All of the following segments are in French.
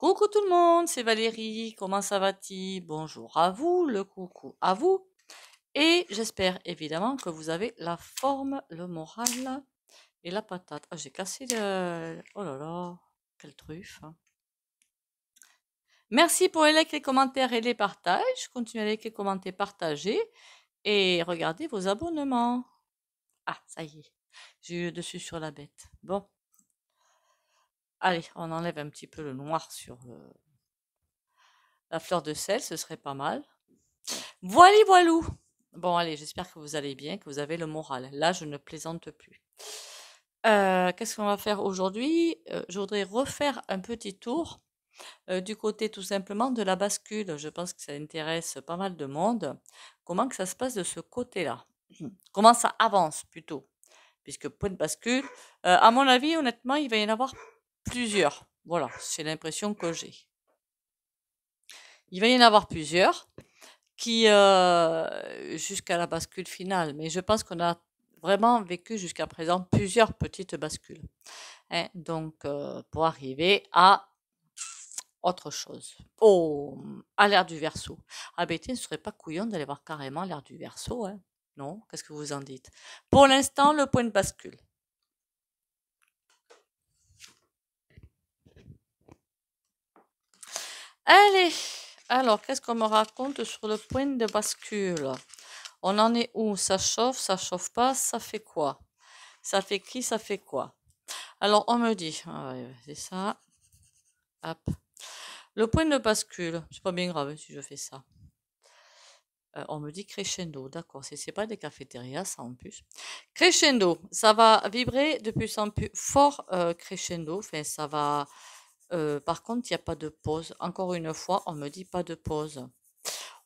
Coucou tout le monde, c'est Valérie, comment ça va-t-il Bonjour à vous, le coucou à vous. Et j'espère évidemment que vous avez la forme, le moral et la patate. Ah, j'ai cassé le... Oh là là, quelle truffe. Hein. Merci pour les likes, les commentaires et les partages. Continuez à liker, commenter, partager. Et regardez vos abonnements. Ah, ça y est. J'ai eu le dessus sur la bête. Bon. Allez, on enlève un petit peu le noir sur euh, la fleur de sel, ce serait pas mal. Voilà, voilou Bon, allez, j'espère que vous allez bien, que vous avez le moral. Là, je ne plaisante plus. Euh, qu'est-ce qu'on va faire aujourd'hui euh, Je voudrais refaire un petit tour du côté tout simplement de la bascule. Je pense que ça intéresse pas mal de monde. Comment que ça se passe de ce côté-là Comment ça avance plutôt Puisque point de bascule, à mon avis, honnêtement, il va y en avoir plusieurs. Voilà, c'est l'impression que j'ai. Il va y en avoir plusieurs qui euh, jusqu'à la bascule finale. Mais je pense qu'on a vraiment vécu jusqu'à présent plusieurs petites bascules. Hein. donc, euh, pour arriver à autre chose. à l'ère du verso. Ah, ne ben, serait pas couillon d'aller voir carrément l'air du verso. Hein. non Qu'est-ce que vous en dites Pour l'instant, le point de bascule. Allez, alors qu'est-ce qu'on me raconte sur le point de bascule On en est où Ça chauffe, ça chauffe pas, ça fait quoi Ça fait qui, ça fait quoi Alors on me dit, ah c'est ça, hop, le point de bascule, c'est pas bien grave si je fais ça. Euh, on me dit crescendo, d'accord, c'est pas des cafétérias, ça en plus. Crescendo, ça va vibrer de plus en plus fort euh, crescendo, enfin ça va euh, par contre, il n'y a pas de pause. Encore une fois, on me dit pas de pause.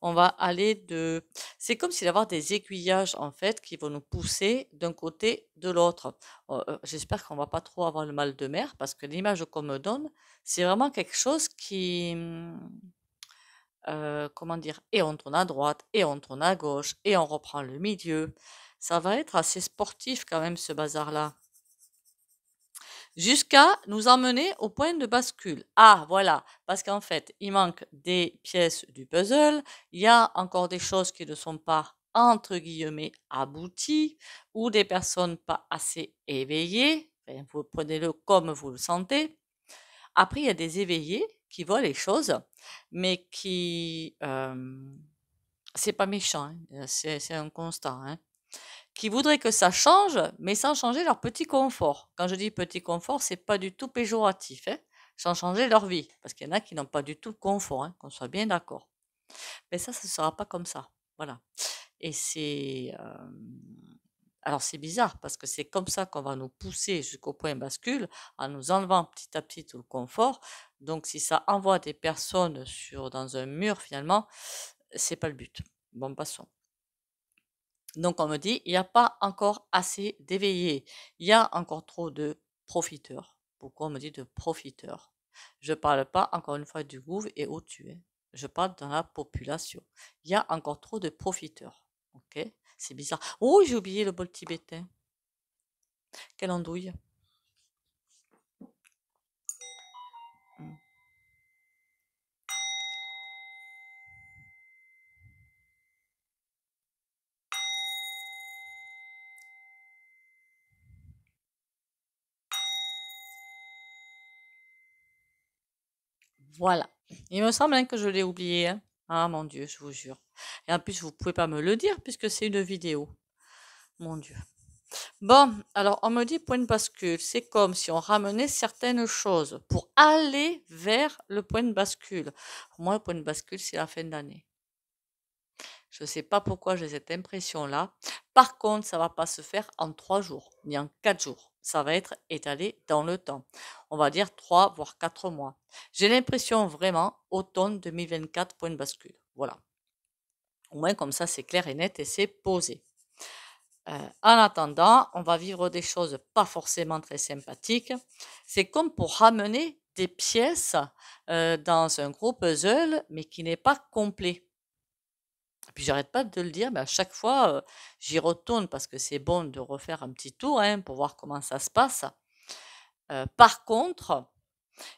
On va aller de... C'est comme s'il y avait des aiguillages, en fait, qui vont nous pousser d'un côté, de l'autre. Euh, euh, j'espère qu'on va pas trop avoir le mal de mer, parce que l'image qu'on me donne, c'est vraiment quelque chose qui... comment dire Et on tourne à droite, et on tourne à gauche, et on reprend le milieu. Ça va être assez sportif quand même, ce bazar-là jusqu'à nous emmener au point de bascule. Ah, voilà, parce qu'en fait, il manque des pièces du puzzle, il y a encore des choses qui ne sont pas, entre guillemets, abouties, ou des personnes pas assez éveillées, vous prenez-le comme vous le sentez. Après, il y a des éveillés qui voient les choses, mais qui... Euh, c'est pas méchant, hein. c'est un constat. Hein qui voudraient que ça change, mais sans changer leur petit confort. Quand je dis petit confort, c'est pas du tout péjoratif, hein, sans changer leur vie, parce qu'il y en a qui n'ont pas du tout confort, hein, qu'on soit bien d'accord. Mais ça, ce ne sera pas comme ça, voilà. Et c'est euh, alors c'est bizarre parce que c'est comme ça qu'on va nous pousser jusqu'au point bascule en nous enlevant petit à petit tout le confort. Donc si ça envoie des personnes sur dans un mur finalement, c'est pas le but. Bon passons. Donc on me dit, il n'y a pas encore assez d'éveillés, il y a encore trop de profiteurs. Pourquoi on me dit de profiteurs Je ne parle pas encore une fois du gouv et au tu Je parle dans la population. Il y a encore trop de profiteurs. Ok C'est bizarre. Oh, j'ai oublié le bol tibétain. Quelle andouille Voilà. Il me semble hein, que je l'ai oublié. Hein. Ah mon Dieu, je vous jure. Et en plus, vous pouvez pas me le dire puisque c'est une vidéo. Mon Dieu. Bon, alors on me dit point de bascule. C'est comme si on ramenait certaines choses pour aller vers le point de bascule. moi, le point de bascule, c'est la fin d'année. Je ne sais pas pourquoi j'ai cette impression-là. Par contre, ça va pas se faire en trois jours, ni en quatre jours. Ça va être étalé dans le temps. On va dire trois, voire quatre mois. J'ai l'impression vraiment automne 2024, point de bascule. Voilà. Au moins, comme ça, c'est clair et net et c'est posé. Euh, en attendant, on va vivre des choses pas forcément très sympathiques. C'est comme pour ramener des pièces euh, dans un gros puzzle, mais qui n'est pas complet. Puis j'arrête pas de le dire, mais à chaque fois, euh, j'y retourne parce que c'est bon de refaire un petit tour hein, pour voir comment ça se passe. Euh, par contre,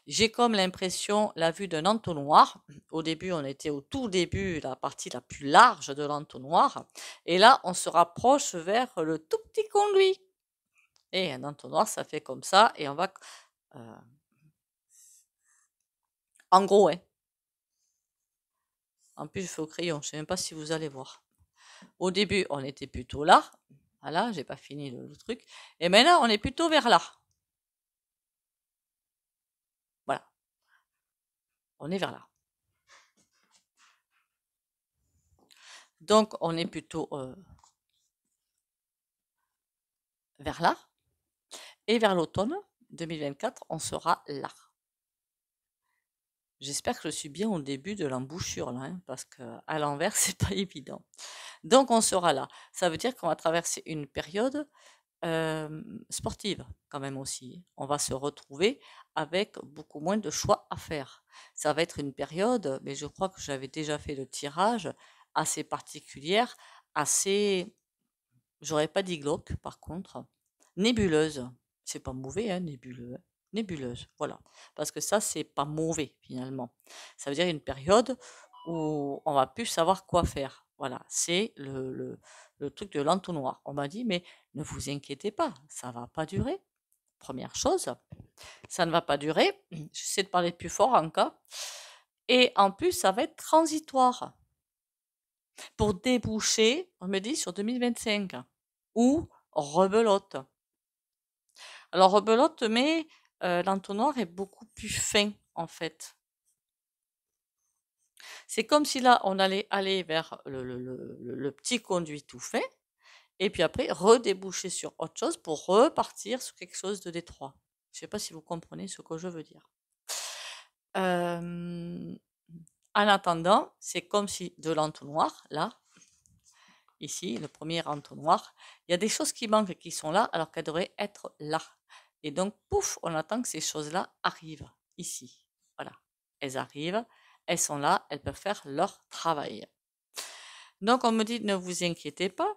j'ai comme l'impression la vue d'un entonnoir. Au début, on était au tout début, la partie la plus large de l'entonnoir. Et là, on se rapproche vers le tout petit conduit. Et un entonnoir, ça fait comme ça. Et on va... Euh, en gros, hein, en plus, je fais au crayon. Je sais même pas si vous allez voir. Au début, on était plutôt là. Voilà, j'ai pas fini le, truc. Et maintenant, on est plutôt vers là. Voilà. On est vers là. Donc, on est plutôt euh, vers là. Et vers l'automne 2024, on sera là. J'espère que je suis bien au début de l'embouchure là, hein, parce que à l'envers c'est pas évident. Donc on sera là. Ça veut dire qu'on va traverser une période sportive quand même aussi. On va se retrouver avec beaucoup moins de choix à faire. Ça va être une période, mais je crois que j'avais déjà fait le tirage assez particulière, assez, j'aurais pas dit glauque par contre, nébuleuse. C'est pas mauvais, hein, nébuleux. Hein nébuleuse. Voilà. Parce que ça, c'est pas mauvais, finalement. Ça veut dire une période où on va plus savoir quoi faire. Voilà, c'est le, truc de l'entonnoir. On m'a dit, mais ne vous inquiétez pas, ça va pas durer. Première chose, ça ne va pas durer. J'essaie de parler plus fort en cas. Et en plus, ça va être transitoire pour déboucher, on me dit, sur 2025 ou rebelote. Alors rebelote, mais euh, l'entonnoir est beaucoup plus fin en fait. C'est comme si là on allait aller vers le, petit conduit tout fin et puis après redéboucher sur autre chose pour repartir sur quelque chose de détroit. Je ne sais pas si vous comprenez ce que je veux dire. Euh, en attendant, c'est comme si de l'entonnoir, là, ici, le premier entonnoir, il y a des choses qui manquent qui sont là alors qu'elles devraient être là. Et donc, pouf, on attend que ces choses-là arrivent ici. Voilà, elles arrivent, elles sont là, elles peuvent faire leur travail. Donc, on me dit ne vous inquiétez pas,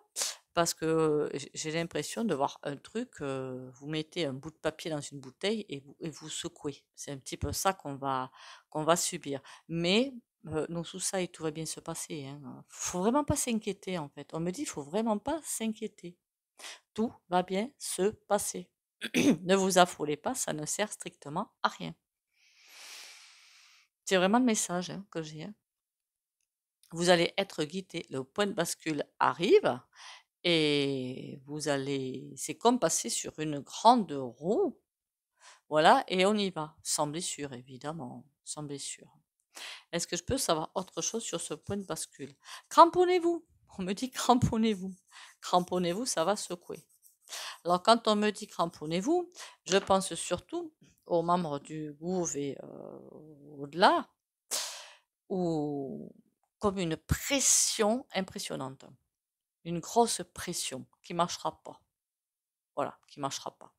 parce que j'ai l'impression de voir un truc, euh, vous mettez un bout de papier dans une bouteille et vous, et vous secouez. C'est un petit peu ça qu'on va, qu'on va subir. Mais nous, non, sous ça, et tout va bien se passer. Il hein. ne faut vraiment pas s'inquiéter, en fait. On me dit, il faut vraiment pas s'inquiéter. Tout va bien se passer. ne vous affolez pas, ça ne sert strictement à rien. C'est vraiment le message hein, que j'ai. Hein. Vous allez être guidé, le point de bascule arrive et vous allez, c'est comme passer sur une grande roue. Voilà, et on y va, sans blessure évidemment, sans blessure. Est-ce que je peux savoir autre chose sur ce point de bascule Cramponnez-vous, on me dit cramponnez-vous. Cramponnez-vous, ça va secouer. Alors quand on me dit cramponnez-vous, je pense surtout aux membres du gouv et euh, au-delà, ou comme une pression impressionnante, une grosse pression qui ne marchera pas. Voilà, qui marchera pas.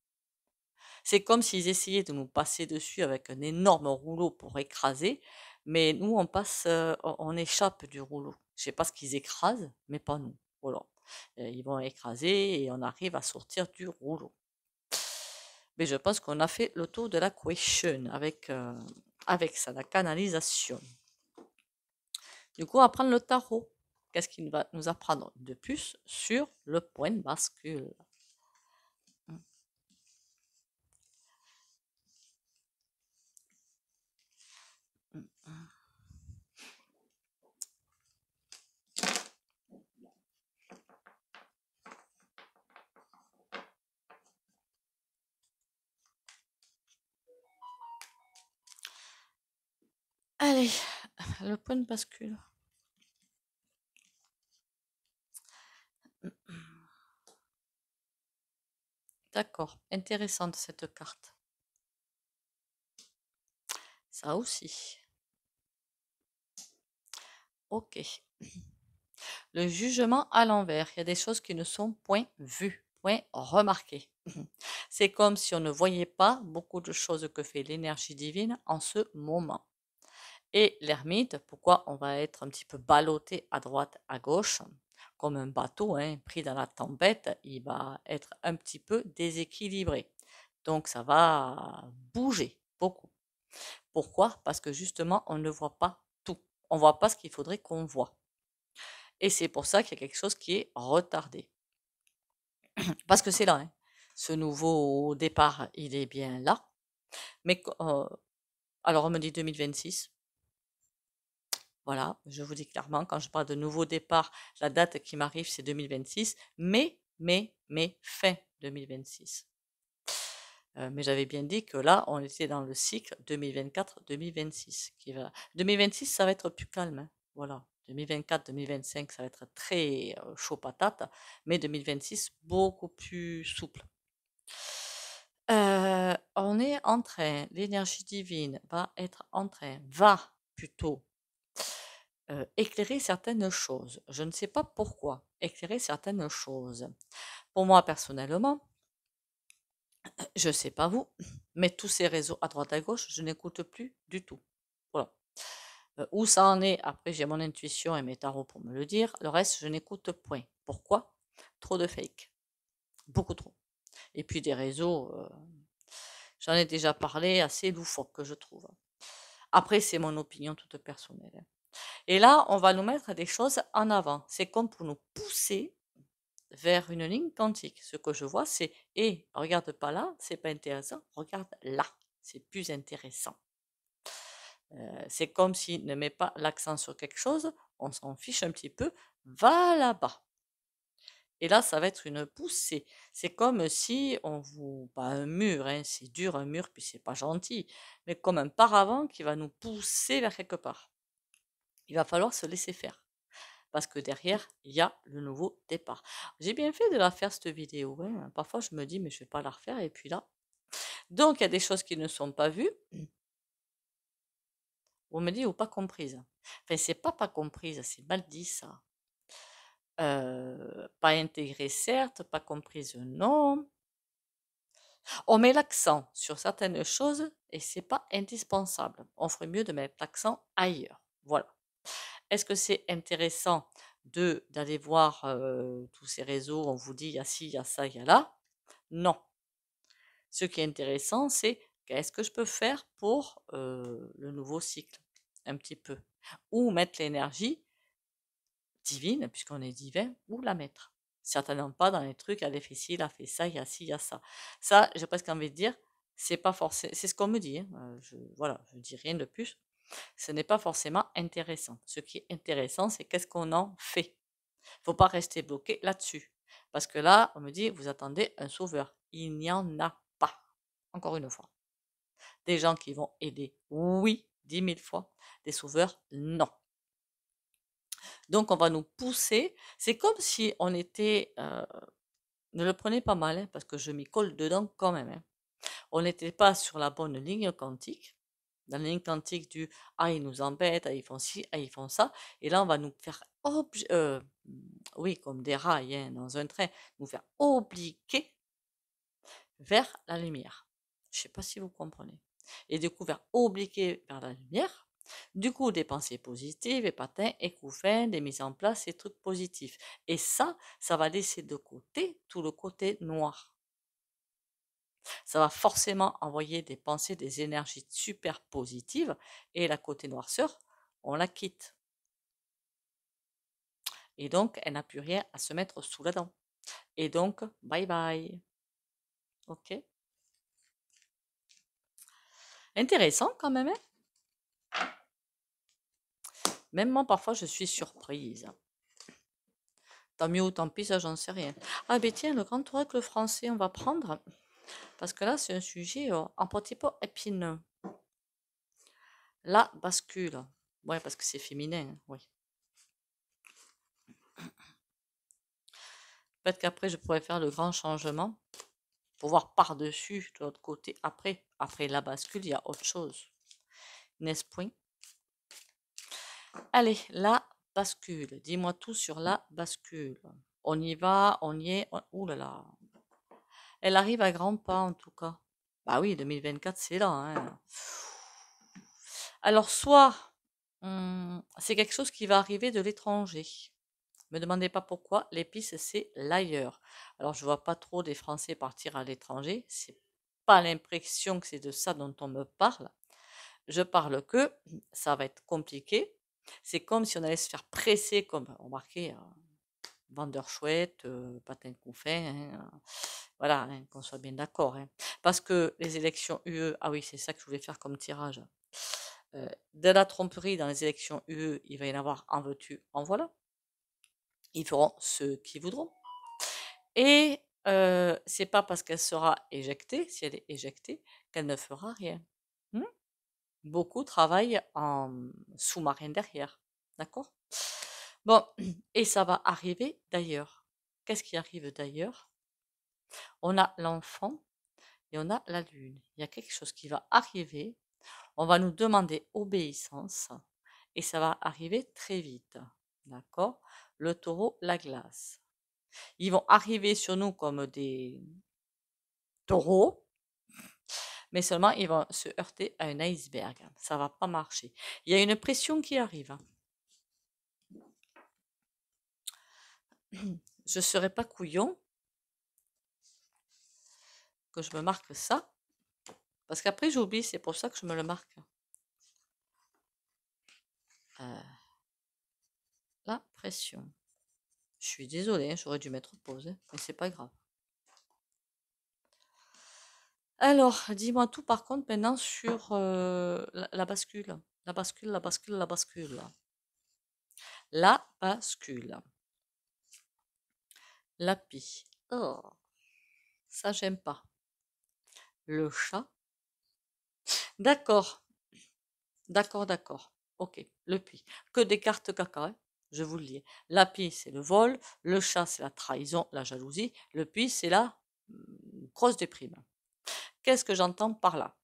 C'est comme s'ils essayaient de nous passer dessus avec un énorme rouleau pour écraser, mais nous, on passe, euh, on échappe du rouleau. Je ne sais pas ce qu'ils écrasent, mais pas nous. Voilà ils vont écraser et on arrive à sortir du rouleau. Mais je pense qu'on a fait le tour de la question avec, euh, ça, la canalisation. Du coup, apprendre le tarot. Qu'est-ce qu'il va nous apprendre de plus sur le point bascule Allez, le point de bascule. D'accord, intéressante cette carte. Ça aussi. Ok. Le jugement à l'envers. Il y a des choses qui ne sont point vues, point remarquées. C'est comme si on ne voyait pas beaucoup de choses que fait l'énergie divine en ce moment et l'ermite, pourquoi on va être un petit peu ballotté à droite, à gauche, comme un bateau hein, pris dans la tempête, il va être un petit peu déséquilibré. Donc ça va bouger beaucoup. Pourquoi Parce que justement, on ne voit pas tout. On ne voit pas ce qu'il faudrait qu'on voit. Et c'est pour ça qu'il y a quelque chose qui est retardé. Parce que c'est là. Hein. Ce nouveau départ, il est bien là. Mais euh, alors on me dit 2026. Voilà, je vous dis clairement, quand je parle de nouveau départ, la date qui m'arrive, c'est 2026, mais, mais, mais, fin 2026. Euh, mais j'avais bien dit que là, on était dans le cycle 2024-2026. Va... 2026, ça va être plus calme. Hein, voilà. 2024-2025, ça va être très euh, chaud patate, mais 2026, beaucoup plus souple. Euh, on est en train, l'énergie divine va être en train, va plutôt euh, éclairer certaines choses. Je ne sais pas pourquoi éclairer certaines choses. Pour moi personnellement, je ne sais pas vous, mais tous ces réseaux à droite à gauche, je n'écoute plus du tout. Voilà. Euh, où ça en est, après j'ai mon intuition et mes tarots pour me le dire. Le reste, je n'écoute point. Pourquoi Trop de fake. Beaucoup trop. Et puis des réseaux, euh, j'en ai déjà parlé, assez loufoques que je trouve. Après, c'est mon opinion toute personnelle. Et là, on va nous mettre des choses en avant. C'est comme pour nous pousser vers une ligne quantique. Ce que je vois, c'est et eh, regarde pas là, c'est pas intéressant, regarde là, c'est plus intéressant. Euh, c'est comme si ne met pas l'accent sur quelque chose, on s'en fiche un petit peu, va là-bas. Et là, ça va être une poussée. C'est comme si on vous. Pas un mur, hein, c'est dur un mur, puis c'est pas gentil, mais comme un paravent qui va nous pousser vers quelque part il va falloir se laisser faire. Parce que mmh. derrière, il y a le nouveau départ. J'ai bien fait de la faire cette vidéo. Hein. Parfois, je me dis, mais je ne vais pas la refaire. Et puis là. Donc, il y a des choses qui ne sont pas vues. On me dit, ou pas comprises. Enfin, c'est pas pas comprise, c'est mal dit ça. Euh, pas intégré certes, pas comprise, non. On met l'accent sur certaines choses et c'est pas indispensable. On ferait mieux de mettre l'accent ailleurs. Voilà. Est-ce que c'est intéressant de d'aller voir tous ces réseaux On vous dit il y a ci, il y a ça, il y a là. Non. Ce qui est intéressant, c'est qu'est-ce que je peux faire pour le nouveau cycle, un petit peu, ou mettre l'énergie divine, puisqu'on est divin, ou la mettre. Certainement pas dans les trucs, «Ah, elle a fait ci, elle a fait ça, il y a ci, il y a ça. Ça, j'ai presque envie de dire, c'est pas forcément, c'est ce qu'on me dit. Hein, je, voilà, je dis rien de plus, ce n'est pas forcément intéressant. Ce qui est intéressant, c'est qu'est-ce qu'on en fait. Il ne faut pas rester bloqué là-dessus. Parce que là, on me dit, vous attendez un sauveur. Il n'y en a pas. Encore une fois. Des gens qui vont aider, oui, dix mille fois. Des sauveurs, non. Donc, on va nous pousser. C'est comme si on était... Euh, ne le prenez pas mal, hein, parce que je m'y colle dedans quand même. Hein. On n'était pas sur la bonne ligne quantique dans l'incantique du Ah, ils nous embêtent, ah, ils font ci, ah, ils font ça. Et là, on va nous faire, euh, oui, comme des rails hein, dans un train, nous faire obliquer vers la lumière. Je ne sais pas si vous comprenez. Et du coup, vers obliquer vers la lumière, du coup, des pensées positives, et patins, et couffins, des mises en place, des trucs positifs. Et ça, ça va laisser de côté tout le côté noir ça va forcément envoyer des pensées, des énergies super positives, et la côté noirceur, on la quitte. Et donc, elle n'a plus rien à se mettre sous la dent. Et donc, bye bye. Ok Intéressant quand même. Hein. même moi, parfois, je suis surprise. Tant mieux ou tant pis, ça, j'en sais rien. Ah, ben tiens, le grand le français, on va prendre. Parce que là, c'est un sujet un petit peu épineux. La bascule. Oui, parce que c'est féminin, oui. Peut-être qu'après, je pourrais faire le grand changement pour voir par-dessus, de l'autre côté. Après, après la bascule, il y a autre chose. N'est-ce point Allez, la bascule. Dis-moi tout sur la bascule. On y va, on y est. Ouh là là. Elle arrive à grands pas en tout cas. Bah oui, 2024, c'est là. Hein. Alors, soit hum, c'est quelque chose qui va arriver de l'étranger. Me demandez pas pourquoi, l'épice, c'est l'ailleurs. Alors, je vois pas trop des Français partir à l'étranger. C'est pas l'impression que c'est de ça dont on me parle. Je parle que ça va être compliqué. C'est comme si on allait se faire presser, comme remarquez, hein, vendeur chouette, euh, patin couffin, hein, voilà, hein, qu'on soit bien d'accord. Hein. Parce que les élections UE, ah oui, c'est ça que je voulais faire comme tirage. Euh, de la tromperie dans les élections UE, il va y en avoir en veux-tu, en voilà. Ils feront ce qu'ils voudront. Et euh, ce n'est pas parce qu'elle sera éjectée, si elle est éjectée, qu'elle ne fera rien. Hmm Beaucoup travaillent en sous-marin derrière. D'accord Bon, et ça va arriver d'ailleurs. Qu'est-ce qui arrive d'ailleurs On a l'enfant et on a la lune. Il y a quelque chose qui va arriver. On va nous demander obéissance et ça va arriver très vite. D'accord Le taureau, la glace. Ils vont arriver sur nous comme des taureaux, mais seulement ils vont se heurter à un iceberg. Ça ne va pas marcher. Il y a une pression qui arrive. je ne serais pas couillon que je me marque ça. Parce qu'après, j'oublie, c'est pour ça que je me le marque. Euh, la pression. Je suis désolée, hein, j'aurais dû mettre pause, mais c'est pas grave. Alors, dis-moi tout par contre maintenant sur euh, la, bascule. La bascule, la bascule, la bascule. La bascule. L'api. Oh, ça, j'aime pas. Le chat. D'accord. D'accord, d'accord. Ok, le pie. Que des cartes caca, hein. je vous le dis. pie, c'est le vol. Le chat, c'est la trahison, la jalousie. Le pie, c'est la mmh, grosse déprime. Qu'est-ce que j'entends par là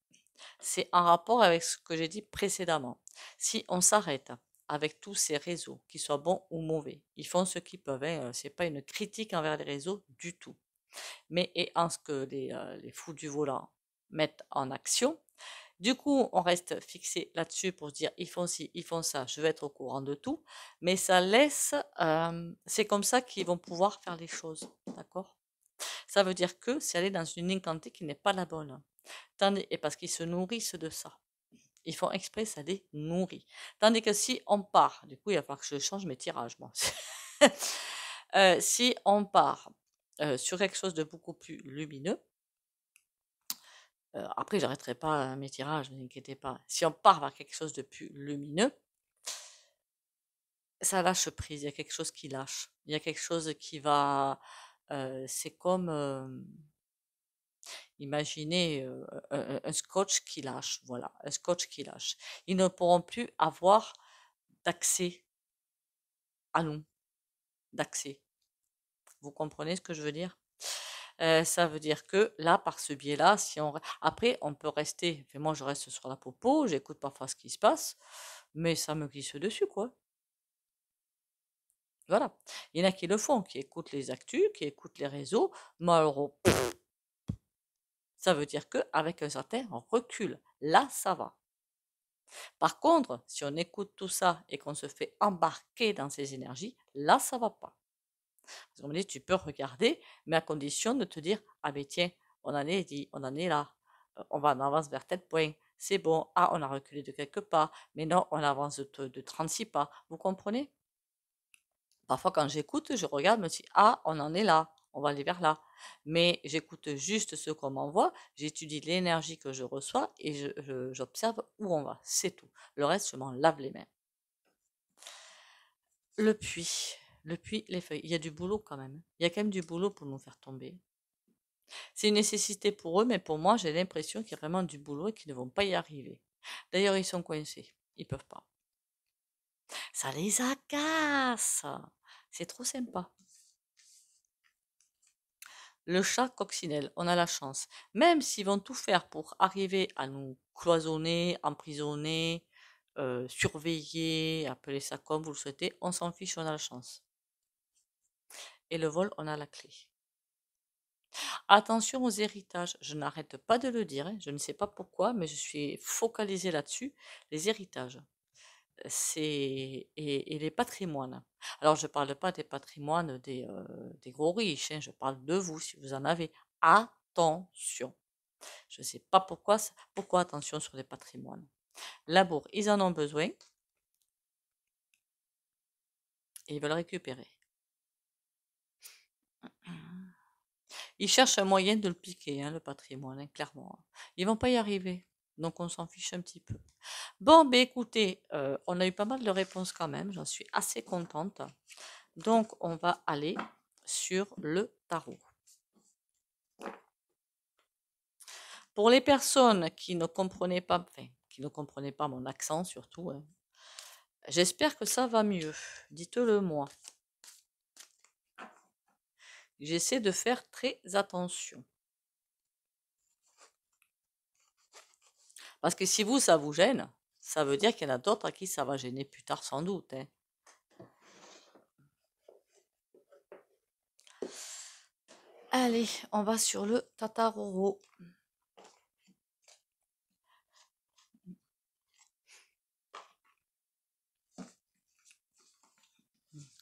C'est en rapport avec ce que j'ai dit précédemment. Si on s'arrête avec tous ces réseaux, qu'ils soient bons ou mauvais. Ils font ce qu'ils peuvent. Hein, euh, c'est Ce n'est pas une critique envers les réseaux du tout. Mais et en ce que euh, les, fous du volant mettent en action, du coup, on reste fixé là-dessus pour se dire ils font ci, ils font ça, je vais être au courant de tout. Mais ça laisse, c'est comme ça qu'ils vont pouvoir faire les choses. D'accord Ça veut dire que c'est aller dans une incanté qui n'est pas la bonne. et parce qu'ils se nourrissent de ça. Ils font exprès, ça les nourrit. Tandis que si on part, du coup, il va falloir que je change mes tirages, moi. Euh, si on part euh, sur quelque chose de beaucoup plus lumineux, euh, après, j'arrêterai pas mes tirages, ne vous inquiétez pas. Si on part vers quelque chose de plus lumineux, ça lâche prise, il y a quelque chose qui lâche, il y a quelque chose qui va... Euh, c'est comme Imaginez un, scotch qui lâche, voilà, un scotch qui lâche. Ils ne pourront plus avoir d'accès à nous, d'accès. Vous comprenez ce que je veux dire ça veut dire que là, par ce biais-là, si on après, on peut rester. moi, je reste sur la popo, j'écoute parfois ce qui se passe, mais ça me glisse dessus, quoi. Voilà. Il y en a qui le font, qui écoutent les actus, qui écoutent les réseaux. Malheureux. Ça veut dire qu'avec un certain recul, là, ça va. Par contre, si on écoute tout ça et qu'on se fait embarquer dans ces énergies, là, ça ne va pas. tu peux regarder, mais à condition de te dire, ah mais tiens, on en est dit, on en est là, euh, on va en avance vers tel point, c'est bon, ah on a reculé de quelques pas, mais non, on avance de, de 36 pas, vous comprenez Parfois quand j'écoute, je regarde, je me dis, ah on en est là, on va aller vers là. Mais j'écoute juste ce qu'on m'envoie, j'étudie l'énergie que je reçois et j'observe où on va. C'est tout. Le reste, je m'en lave les mains. Le puits, le puits, les feuilles. Il y a du boulot quand même. Il y a quand même du boulot pour nous faire tomber. C'est une nécessité pour eux, mais pour moi, j'ai l'impression qu'il y a vraiment du boulot et qu'ils ne vont pas y arriver. D'ailleurs, ils sont coincés. Ils peuvent pas. Ça les agace. C'est trop sympa le chat coccinelle. On a la chance. Même s'ils vont tout faire pour arriver à nous cloisonner, emprisonner, euh, surveiller, appeler ça comme vous le souhaitez, on s'en fiche, on a la chance. Et le vol, on a la clé. Attention aux héritages, je n'arrête pas de le dire, hein, je ne sais pas pourquoi, mais je suis focalisée là-dessus, les héritages c'est et, les patrimoines. Alors je ne parle pas des patrimoines des, euh, des gros riches, hein, je parle de vous si vous en avez. Attention. Je ne sais pas pourquoi, pourquoi attention sur les patrimoines. Labour, ils en ont besoin. Et ils veulent récupérer. Ils cherchent un moyen de le piquer, hein, le patrimoine, hein, clairement. Ils vont pas y arriver. Donc on s'en fiche un petit peu. Bon, ben écoutez, euh, on a eu pas mal de réponses quand même, j'en suis assez contente. Donc on va aller sur le tarot. Pour les personnes qui ne comprenaient pas, qui ne comprenaient pas mon accent surtout, hein, j'espère que ça va mieux. Dites-le moi. J'essaie de faire très attention. Parce que si vous, ça vous gêne, ça veut dire qu'il y en a d'autres à qui ça va gêner plus tard sans doute. Hein. Allez, on va sur le tataroro.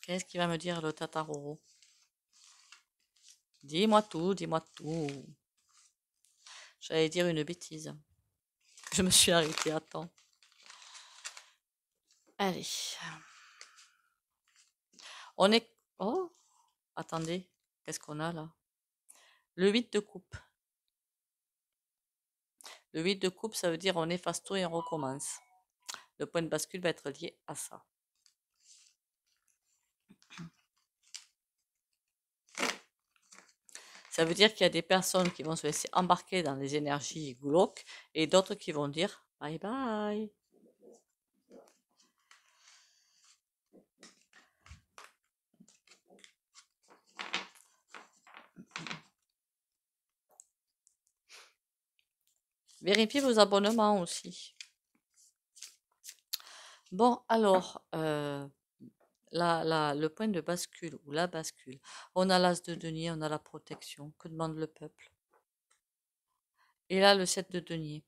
Qu'est-ce qu'il va me dire le tataroro Dis-moi tout, dis-moi tout. J'allais dire une bêtise. Je me suis arrêtée attends. Allez. On est. Oh Attendez, qu'est-ce qu'on a là Le 8 de coupe. Le 8 de coupe, ça veut dire on efface tout et on recommence. Le point de bascule va être lié à ça. Ça veut dire qu'il y a des personnes qui vont se laisser embarquer dans les énergies glauques et d'autres qui vont dire bye bye. Vérifiez vos abonnements aussi. Bon, alors, euh, le point de bascule ou la bascule. On a l'as de denier, on a la protection. Que demande le peuple Et là, le 7 de denier.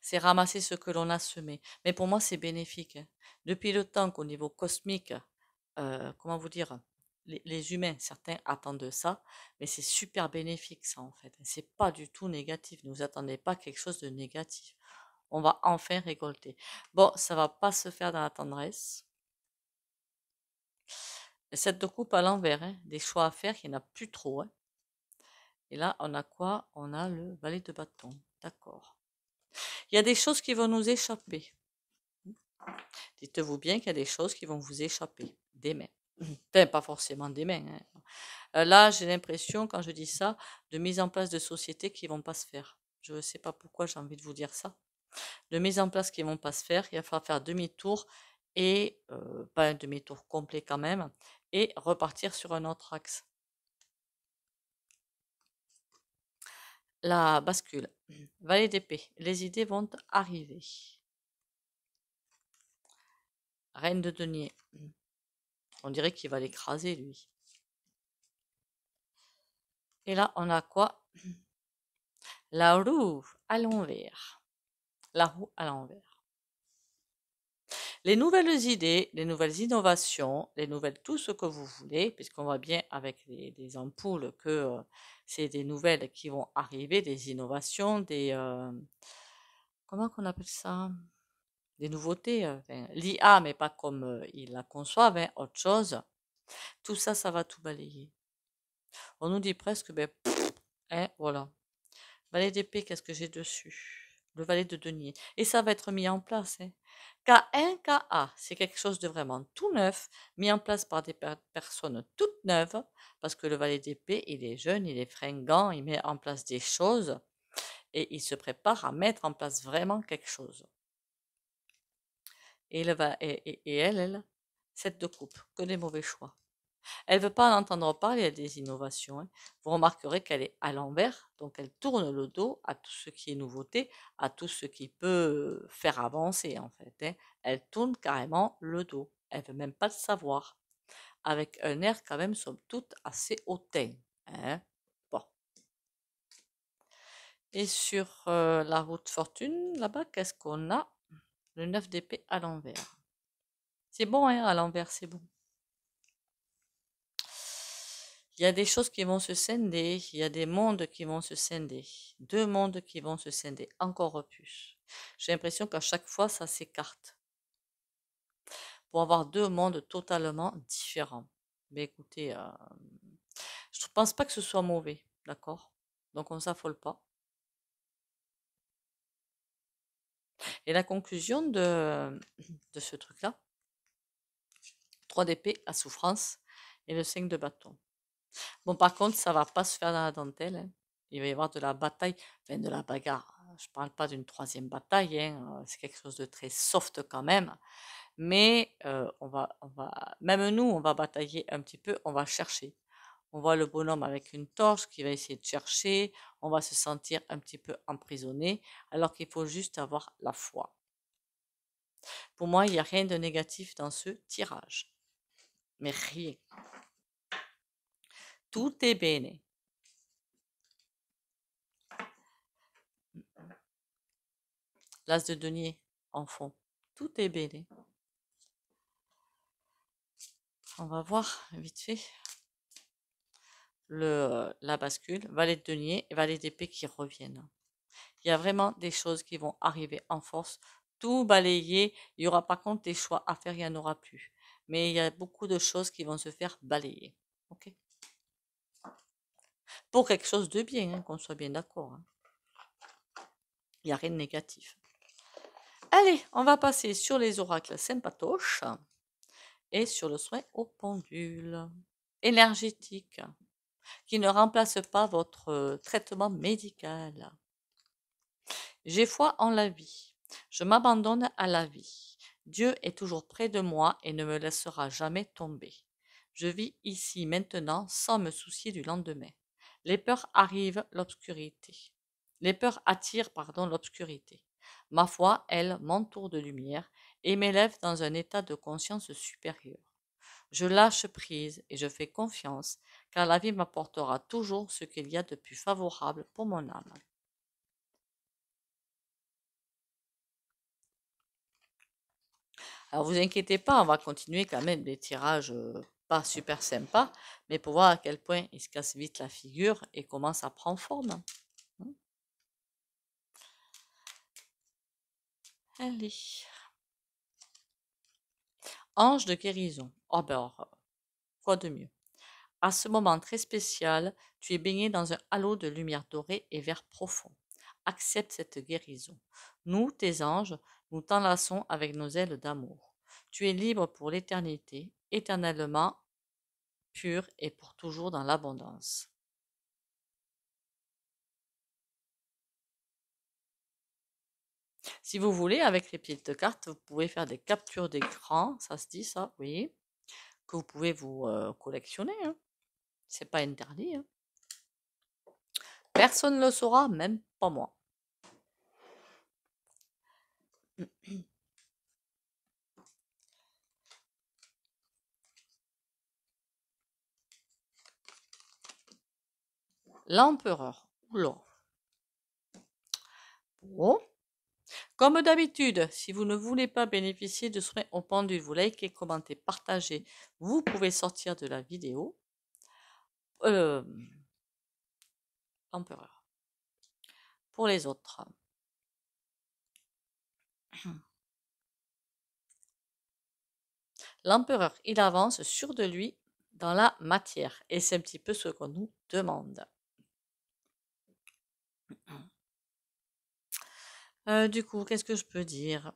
C'est ramasser ce que l'on a semé. Mais pour moi, c'est bénéfique. Hein. Depuis le temps qu'au niveau cosmique, euh, comment vous dire, les, humains, certains attendent ça, mais c'est super bénéfique ça en fait. Hein. C'est pas du tout négatif. Ne vous attendez pas quelque chose de négatif. On va enfin récolter. Bon, ça va pas se faire dans la tendresse cette coupe à l'envers, hein, des choix à faire, il n'y en a plus trop. Hein. Et là, on a quoi On a le valet de bâton. D'accord. Il y a des choses qui vont nous échapper. Dites-vous bien qu'il y a des choses qui vont vous échapper des mains. pas forcément des mains. Hein. Euh, là, j'ai l'impression, quand je dis ça, de mise en place de sociétés qui ne vont pas se faire. Je ne sais pas pourquoi j'ai envie de vous dire ça. De mise en place qui ne vont pas se faire, il va falloir faire demi-tour et pas un demi-tour complet quand même, et repartir sur un autre axe. La bascule. Valet d'épée. Les idées vont arriver. Reine de denier. On dirait qu'il va l'écraser, lui. Et là, on a quoi La roue à l'envers. La roue à l'envers. Les nouvelles idées, les nouvelles innovations, les nouvelles tout ce que vous voulez, puisqu'on voit bien avec les, ampoules que euh, c'est des nouvelles qui vont arriver, des innovations, des... Euh, comment qu'on appelle ça Des nouveautés. Euh, L'IA, mais pas comme il la conçoivent, mais autre chose. Tout ça, ça va tout balayer. On nous dit presque, ben, pff, hein, voilà. Balai d'épée, qu'est-ce que j'ai dessus le valet de denier. Et ça va être mis en place. Hein. K1KA, c'est quelque chose de vraiment tout neuf, mis en place par des personnes toutes neuves, parce que le valet d'épée, il est jeune, il est fringant, il met en place des choses, et il se prépare à mettre en place vraiment quelque chose. Et, va, et, elle, elle, cette de coupe, que des mauvais choix. Elle ne veut pas en entendre parler des innovations. Hein. Vous remarquerez qu'elle est à l'envers, donc elle tourne le dos à tout ce qui est nouveauté, à tout ce qui peut euh, faire avancer en fait. Hein. Elle tourne carrément le dos. Elle ne veut même pas le savoir. Avec un air quand même, somme toute, assez hautain. Hein. Bon. Et sur euh, la route fortune, là-bas, qu'est-ce qu'on a Le 9 d'épée à l'envers. C'est bon, hein, à l'envers, c'est bon. Il y a des choses qui vont se scinder, il y a des mondes qui vont se scinder, deux mondes qui vont se scinder encore plus. J'ai l'impression qu'à chaque fois, ça s'écarte pour avoir deux mondes totalement différents. Mais écoutez, euh, je ne pense pas que ce soit mauvais, d'accord Donc on ne s'affole pas. Et la conclusion de, de ce truc-là, 3 d'épée à souffrance et le 5 de bâton. Bon, par contre, ça va pas se faire dans la dentelle. Hein. Il va y avoir de la bataille, enfin de la bagarre. Je parle pas d'une troisième bataille, hein, euh, c'est quelque chose de très soft quand même. Mais euh, on va, on va, même nous, on va batailler un petit peu, on va chercher. On voit le bonhomme avec une torche qui va essayer de chercher, on va se sentir un petit peu emprisonné, alors qu'il faut juste avoir la foi. Pour moi, il n'y a rien de négatif dans ce tirage. Mais rien est est béni. L'as de denier en fond. Tout est béni On va voir vite fait le, la bascule, valet de denier et valet d'épée qui reviennent. Il y a vraiment des choses qui vont arriver en force. Tout balayé, il y aura pas contre des choix à faire, il n'y en aura plus. Mais il y a beaucoup de choses qui vont se faire balayer. ok pour quelque chose de bien, hein, qu'on soit bien d'accord. Hein. Il n'y a rien de négatif. Allez, on va passer sur les oracles sympatoches et sur le soin au pendule énergétique qui ne remplace pas votre euh, traitement médical. J'ai foi en la vie. Je m'abandonne à la vie. Dieu est toujours près de moi et ne me laissera jamais tomber. Je vis ici maintenant sans me soucier du lendemain. Les peurs arrivent, l'obscurité. Les peurs attirent, pardon, l'obscurité. Ma foi, elle, m'entoure de lumière et m'élève dans un état de conscience supérieur. Je lâche prise et je fais confiance, car la vie m'apportera toujours ce qu'il y a de plus favorable pour mon âme. Alors vous inquiétez pas, on va continuer quand même les tirages euh, pas super sympa, mais pour voir à quel point il se casse vite la figure et commence à prendre forme. Hein. Mmh. Allez. Ange de guérison. Oh quoi de mieux À ce moment très spécial, tu es baigné dans un halo de lumière dorée et vert profond. Accepte cette guérison. Nous, tes anges, nous t'enlaçons avec nos ailes d'amour. Tu es libre pour l'éternité éternellement, pur et pour toujours dans l'abondance. Si vous voulez, avec les piles de cartes, vous pouvez faire des captures d'écran, ça se dit ça, oui, que vous pouvez vous euh, collectionner. Hein. C'est pas interdit. Hein. Personne ne le saura, même pas moi. l'empereur Bon. Comme d'habitude, si vous ne voulez pas bénéficier de soins au pendu, vous likez, commentez, partagez, vous pouvez sortir de la vidéo. Euh, l'empereur. empereur. Pour les autres. L'empereur, il avance sur de lui dans la matière. Et c'est un petit peu ce qu'on nous demande. Mmh. Euh, du coup, qu'est-ce que je peux dire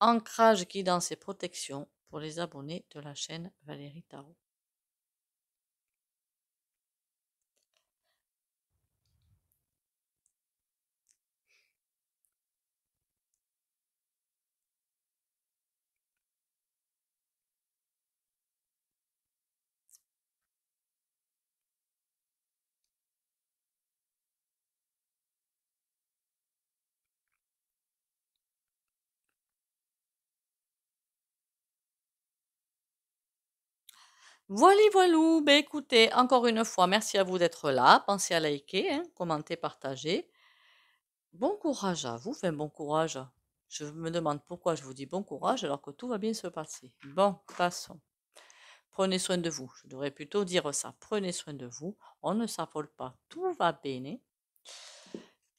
Ancrage dans ses protections pour les abonnés de la chaîne Valérie Tarot. Voilà, voilou. Ben, écoutez, encore une fois, merci à vous d'être là. Pensez à liker, hein, commenter, partager. Bon courage à vous. Enfin, bon courage. Je me demande pourquoi je vous dis bon courage alors que tout va bien se passer. Bon, passons. Prenez soin de vous. Je devrais plutôt dire ça. Prenez soin de vous. On ne s'affole pas. Tout va bien. Hein.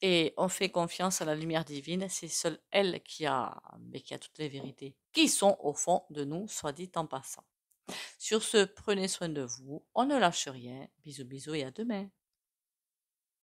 Et on fait confiance à la lumière divine. C'est seule elle qui a, mais qui a toutes les vérités qui sont au fond de nous, soit dit en passant. Sur ce, prenez soin de vous, on ne lâche rien. Bisous bisous et à demain.